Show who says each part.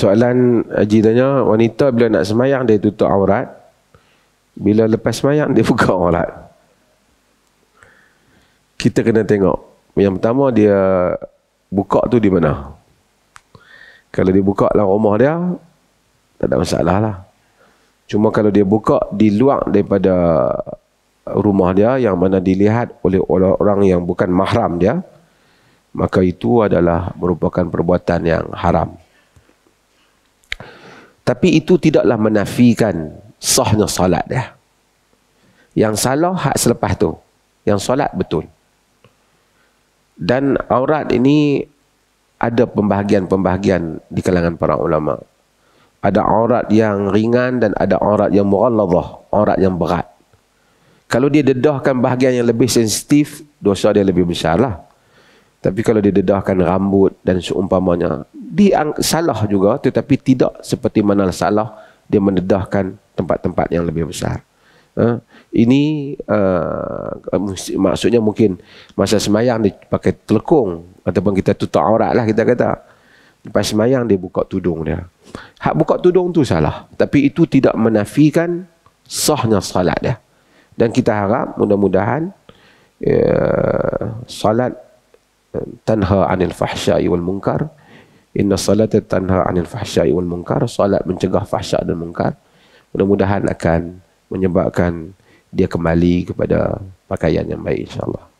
Speaker 1: soalan Haji eh, tanya, wanita bila nak semayang dia tutup aurat, bila lepas semayang dia buka aurat. Kita kena tengok. Yang pertama dia buka tu di mana? Kalau dia buka dalam rumah dia, tak ada masalah lah. Cuma kalau dia buka di luar daripada rumah dia yang mana dilihat oleh orang yang bukan mahram dia, maka itu adalah merupakan perbuatan yang haram. Tapi itu tidaklah menafikan sahnya solat dia. Yang salah hak selepas tu. Yang solat betul. Dan aurat ini ada pembahagian-pembahagian di kalangan para ulama. Ada aurat yang ringan dan ada aurat yang mughalladhah, aurat yang berat. Kalau dia dedahkan bahagian yang lebih sensitif, dosa dia lebih besarlah. Tapi kalau dia dedahkan rambut dan seumpamanya, diang, salah juga tetapi tidak seperti mana salah dia mendedahkan tempat-tempat yang lebih besar. Ha? Ini uh, maksudnya mungkin masa semayang dia pakai telekung ataupun kita tutup aurat lah kita kata. Lepas semayang dia buka tudung dia. Hak buka tudung tu salah. Tapi itu tidak menafikan sahnya salat dia. Dan kita harap mudah-mudahan uh, salat eh, tanha anil fahsyai wal munkar. Inna salata tanha anil fahsyai wal mungkar Salat mencegah fahsyat dan mungkar Mudah-mudahan akan menyebabkan dia kembali kepada pakaian yang baik insyaAllah.